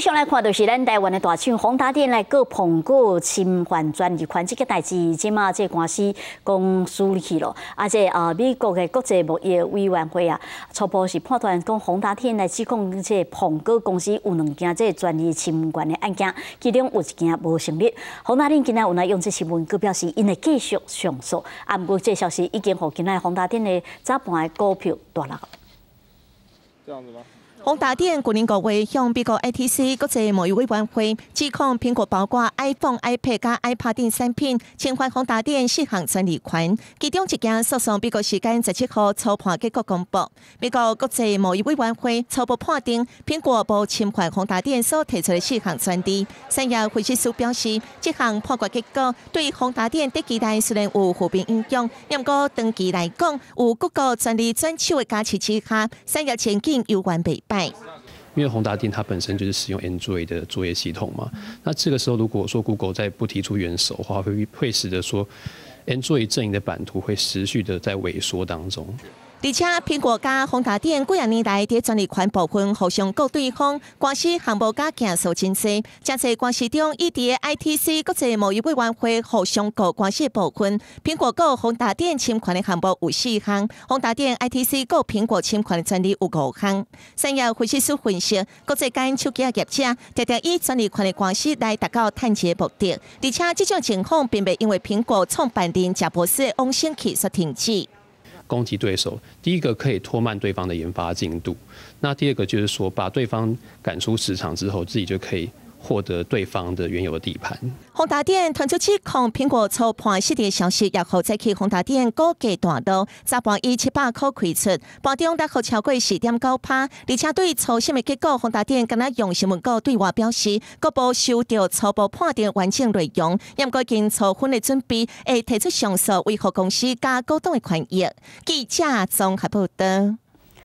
上来看，就是咱台湾的大厂宏达电来告鹏哥侵犯专利权这个代志，即嘛，这官司讲处去了。啊，即啊美国的国际贸易委员会啊，初步是判断讲宏达电来指控这鹏哥公司有两件这专利侵权的案件，其中有一件无成立。宏达电今仔有来用这新闻，佮表示因会继续上诉。啊，不过这消息已经互今仔宏达电的早盘的股票大落。这样子吗？宏达电去年九月向美国 ITC 国际贸易委员会指控苹果包括 iPhone、iPad 加 iPad 等产品侵犯宏达电四项专利权，其中一件诉讼被告时间十七号初判结果公布，美国国际贸易委员会初步判定苹果无侵犯宏达电所提出的四项专利。三亚会计师表示，这项判决结果对宏达电的期待虽然有负面影响，但过长期来讲，有各个专利专超的加持之下，三亚前景有完备。因为宏达电它本身就是使用 Android 的作业系统嘛，那这个时候如果说 Google 再不提出援手的话，会会使得说 Android 阵营的版图会持续的在萎缩当中。而且，苹果加鸿达电几十年来，伫专利权部分互相告对方关系项目加件数真少。真在关系中，伊伫 I T C 国际贸易委员会互相告关系部分，苹果告鸿达电侵权的项目有四项，鸿达电 I T C 告苹果侵权的专利有五项。三叶分析师分析，国际间手机业者常常以专利权的关系来达到探钱目的。而且，即种情况并未因为苹果创办人贾伯斯往生起所停止。攻击对手，第一个可以拖慢对方的研发进度，那第二个就是说，把对方赶出市场之后，自己就可以。获得对方的原有的底盘。宏达电传出指控苹果操盘系列消息，然后再去宏达电高价大刀，再帮二七百块开出，包中大号超过四点九趴。而且对操审的结果，宏达电刚才用新闻稿对外表示，各部收到初步判定完整内容，因该经处分的准备，会提出上诉维护公司加高档的权益。记者综合报道。